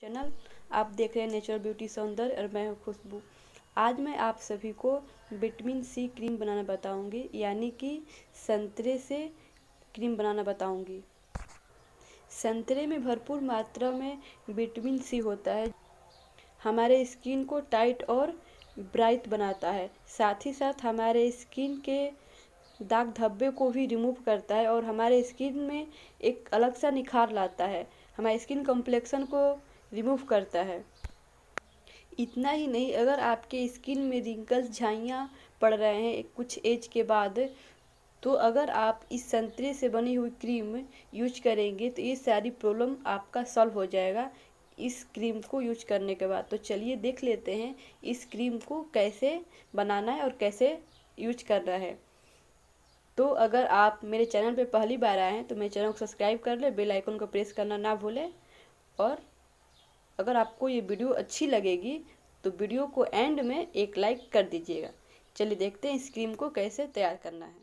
channel आप देख रहे हैं नेचुरल ब्यूटी सौंदर्य और मैं हूँ खुशबू आज मैं आप सभी को विटामिन सी क्रीम बनाना बताऊंगी यानी कि संतरे से क्रीम बनाना बताऊंगी संतरे में भरपूर मात्रा में विटामिन सी होता है हमारे स्किन को टाइट और ब्राइट बनाता है साथ ही साथ हमारे स्किन के दाग धब्बे को भी रिमूव करता है और हमारे स्किन में एक अलग सा निखार लाता है हमारे स्किन कॉम्प्लेक्शन को रिमूव करता है इतना ही नहीं अगर आपके स्किन में रिंकल्स झाइयाँ पड़ रहे हैं कुछ एज के बाद तो अगर आप इस संतरे से बनी हुई क्रीम यूज करेंगे तो ये सारी प्रॉब्लम आपका सॉल्व हो जाएगा इस क्रीम को यूज करने के बाद तो चलिए देख लेते हैं इस क्रीम को कैसे बनाना है और कैसे यूज करना है तो अगर आप मेरे चैनल पे पहली बार आए हैं तो मेरे चैनल को सब्सक्राइब कर ले बेल आइकन को प्रेस करना ना भूलें और अगर आपको ये वीडियो अच्छी लगेगी तो वीडियो को एंड में एक लाइक कर दीजिएगा चलिए देखते हैं इस क्रीम को कैसे तैयार करना है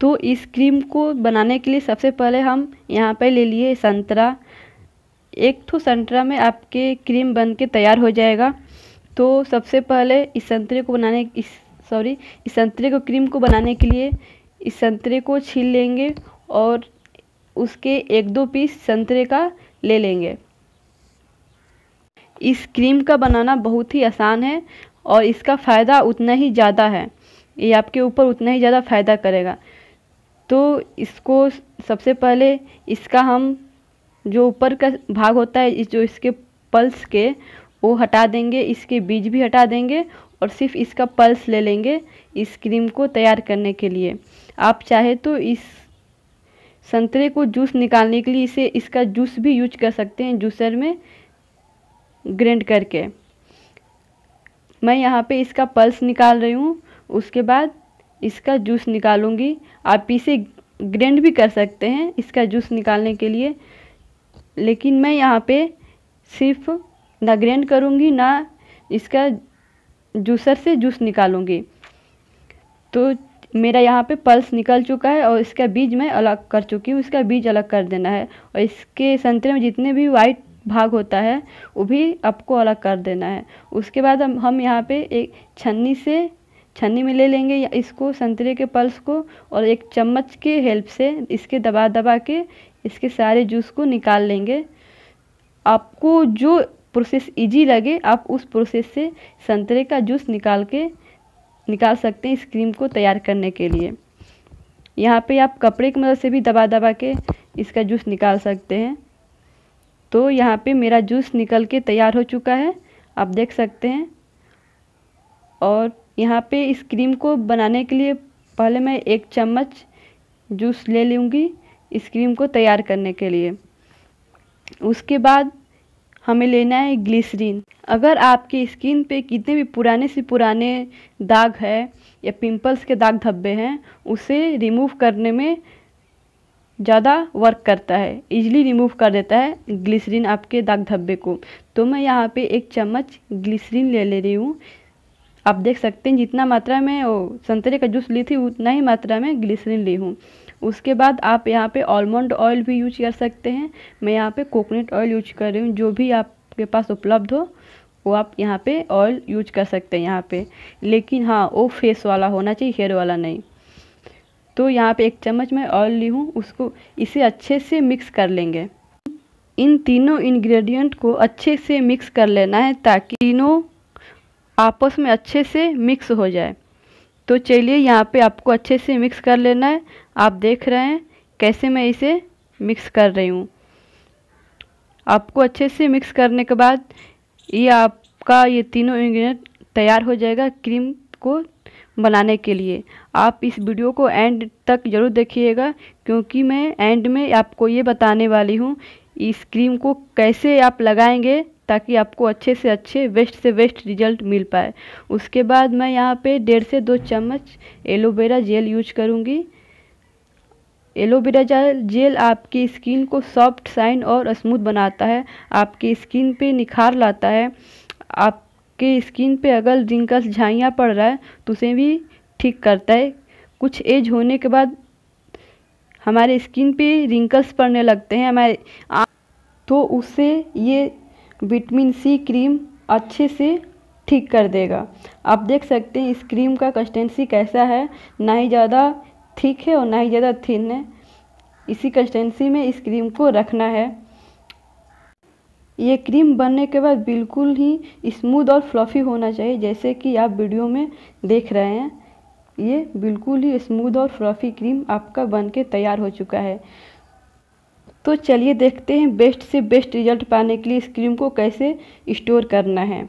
तो इस क्रीम को बनाने के लिए सबसे पहले हम यहाँ पर ले लिए संतरा एक तो संतरा में आपके क्रीम बन के तैयार हो जाएगा तो सबसे पहले इस संतरे को बनाने इस सॉरी इस संतरे को क्रीम को बनाने के लिए इस संतरे को छील लेंगे और उसके एक दो पीस संतरे का ले लेंगे इस क्रीम का बनाना बहुत ही आसान है और इसका फ़ायदा उतना ही ज़्यादा है ये आपके ऊपर उतना ही ज़्यादा फ़ायदा करेगा तो इसको सबसे पहले इसका हम जो ऊपर का भाग होता है जो इसके पल्स के वो हटा देंगे इसके बीज भी हटा देंगे और सिर्फ इसका पल्स ले लेंगे इस क्रीम को तैयार करने के लिए आप चाहे तो इस संतरे को जूस निकालने के लिए इसे इसका जूस भी यूज कर सकते हैं जूसर में ग्रेंड करके मैं यहाँ पे इसका पल्स निकाल रही हूँ उसके बाद इसका जूस निकालूंगी आप इसे ग्रेंड भी कर सकते हैं इसका जूस निकालने के लिए लेकिन मैं यहाँ पे सिर्फ ना ग्रेंड करूँगी ना इसका जूसर से जूस निकालूँगी तो मेरा यहाँ पे पल्स निकल चुका है और इसका बीज मैं अलग कर चुकी हूँ इसका बीज अलग कर देना है और इसके संतरे में जितने भी वाइट भाग होता है वो भी आपको अलग कर देना है उसके बाद हम हम यहाँ पे एक छन्नी से छन्नी में ले लेंगे या इसको संतरे के पल्स को और एक चम्मच के हेल्प से इसके दबा दबा के इसके सारे जूस को निकाल लेंगे आपको जो प्रोसेस इजी लगे आप उस प्रोसेस से संतरे का जूस निकाल के निकाल सकते हैं इस क्रीम को तैयार करने के लिए यहाँ पे आप कपड़े की मदद से भी दबा दबा के इसका जूस निकाल सकते हैं तो यहाँ पे मेरा जूस निकल के तैयार हो चुका है आप देख सकते हैं और यहाँ पे इस क्रीम को बनाने के लिए पहले मैं एक चम्मच जूस ले लूँगी इस क्रीम को तैयार करने के लिए उसके बाद हमें लेना है ग्लिसरीन अगर आपके स्किन पे कितने भी पुराने से पुराने दाग है या पिंपल्स के दाग धब्बे हैं उसे रिमूव करने में ज़्यादा वर्क करता है इजली रिमूव कर देता है ग्लिसरीन आपके दाग धब्बे को तो मैं यहाँ पे एक चम्मच ग्लिसरीन ले ले रही हूँ आप देख सकते हैं जितना मात्रा में वो संतरे का जूस ली थी उतना ही मात्रा में ग्लिसरीन ली हूँ उसके बाद आप यहाँ पे ऑलमंड ऑयल भी यूज कर सकते हैं मैं यहाँ पे कोकोनट ऑयल यूज कर रही हूँ जो भी आपके पास उपलब्ध हो वो आप यहाँ पे ऑयल यूज कर सकते हैं यहाँ पे लेकिन हाँ वो फेस वाला होना चाहिए हेयर वाला नहीं तो यहाँ पे एक चम्मच मैं ऑयल ली हूँ उसको इसे अच्छे से मिक्स कर लेंगे इन तीनों इंग्रेडिएंट को अच्छे से मिक्स कर लेना है ताकि तीनों आपस में अच्छे से मिक्स हो जाए तो चलिए यहाँ पे आपको अच्छे से मिक्स कर लेना है आप देख रहे हैं कैसे मैं इसे मिक्स कर रही हूँ आपको अच्छे से मिक्स करने के बाद ये आपका ये तीनों इंग्रेडिएंट तैयार हो जाएगा क्रीम को बनाने के लिए आप इस वीडियो को एंड तक ज़रूर देखिएगा क्योंकि मैं एंड में आपको ये बताने वाली हूँ इस क्रीम को कैसे आप लगाएंगे ताकि आपको अच्छे से अच्छे वेस्ट से वेस्ट रिजल्ट मिल पाए उसके बाद मैं यहाँ पे डेढ़ से दो चम्मच एलोवेरा जेल यूज करूँगी एलोवेरा जेल आपकी स्किन को सॉफ्ट शाइन और स्मूथ बनाता है आपकी स्किन पे निखार लाता है आप के स्किन पे अगर रिंकल्स झाइयाँ पड़ रहा है तो उसे भी ठीक करता है कुछ एज होने के बाद हमारे स्किन पे रिंकल्स पड़ने लगते हैं हमारे तो उससे ये विटामिन सी क्रीम अच्छे से ठीक कर देगा आप देख सकते हैं इस क्रीम का कंस्टेंसी कैसा है ना ही ज़्यादा थिक है और ना ही ज़्यादा थिन है इसी कंस्टेंसी में इस क्रीम को रखना है ये क्रीम बनने के बाद बिल्कुल ही स्मूद और फ्लफ़ी होना चाहिए जैसे कि आप वीडियो में देख रहे हैं ये बिल्कुल ही स्मूद और फ्लफ़ी क्रीम आपका बन के तैयार हो चुका है तो चलिए देखते हैं बेस्ट से बेस्ट रिजल्ट पाने के लिए इस क्रीम को कैसे स्टोर करना है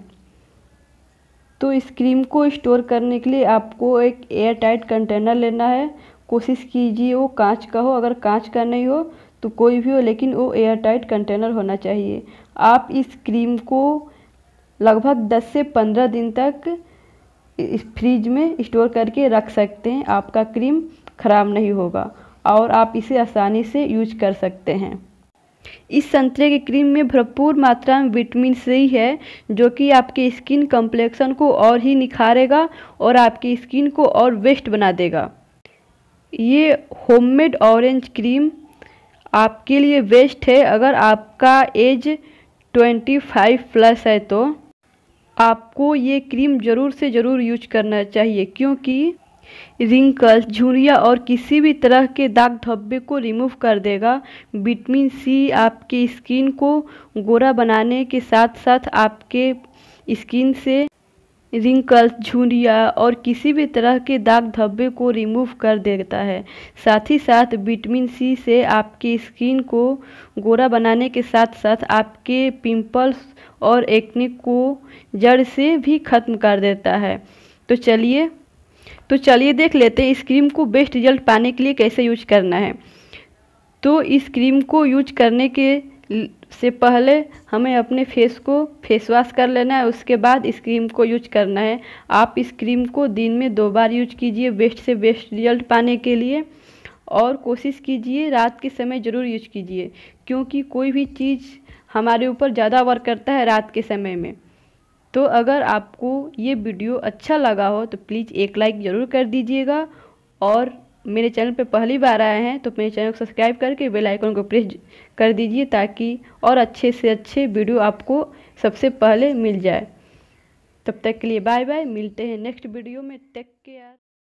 तो इस क्रीम को स्टोर करने के लिए आपको एक एयर टाइट कंटेनर लेना है कोशिश कीजिए वो कांच का हो अगर कांच का नहीं हो तो कोई भी हो लेकिन वो एयर टाइट कंटेनर होना चाहिए आप इस क्रीम को लगभग 10 से 15 दिन तक इस फ्रिज में स्टोर करके रख सकते हैं आपका क्रीम ख़राब नहीं होगा और आप इसे आसानी से यूज कर सकते हैं इस संतरे के क्रीम में भरपूर मात्रा में विटामिन सी है जो कि आपके स्किन कम्प्लेक्शन को और ही निखारेगा और आपकी स्किन को और वेस्ट बना देगा ये होममेड ऑरेंज क्रीम आपके लिए बेस्ट है अगर आपका एज ट्वेंटी फाइव प्लस है तो आपको ये क्रीम ज़रूर से ज़रूर यूज करना चाहिए क्योंकि रिंकल्स झुरिया और किसी भी तरह के दाग धब्बे को रिमूव कर देगा विटमिन सी आपके स्किन को गोरा बनाने के साथ साथ आपके स्किन से रिंकल्स झुंडिया और किसी भी तरह के दाग धब्बे को रिमूव कर देता है साथ ही साथ विटामिन सी से आपकी स्किन को गोरा बनाने के साथ साथ आपके पिंपल्स और एक्ने को जड़ से भी ख़त्म कर देता है तो चलिए तो चलिए देख लेते हैं इस क्रीम को बेस्ट रिजल्ट पाने के लिए कैसे यूज करना है तो इस क्रीम को यूज करने के से पहले हमें अपने फेस को फेस वॉश कर लेना है उसके बाद इस क्रीम को यूज करना है आप इस क्रीम को दिन में दो बार यूज कीजिए बेस्ट से बेस्ट रिजल्ट पाने के लिए और कोशिश कीजिए रात के समय ज़रूर यूज कीजिए क्योंकि कोई भी चीज़ हमारे ऊपर ज़्यादा वर्क करता है रात के समय में तो अगर आपको ये वीडियो अच्छा लगा हो तो प्लीज़ एक लाइक ज़रूर कर दीजिएगा और मेरे चैनल पर पहली बार आए हैं तो मेरे चैनल को सब्सक्राइब करके बेल आइकन को प्रेस कर दीजिए ताकि और अच्छे से अच्छे वीडियो आपको सबसे पहले मिल जाए तब तक के लिए बाय बाय मिलते हैं नेक्स्ट वीडियो में टेक केयर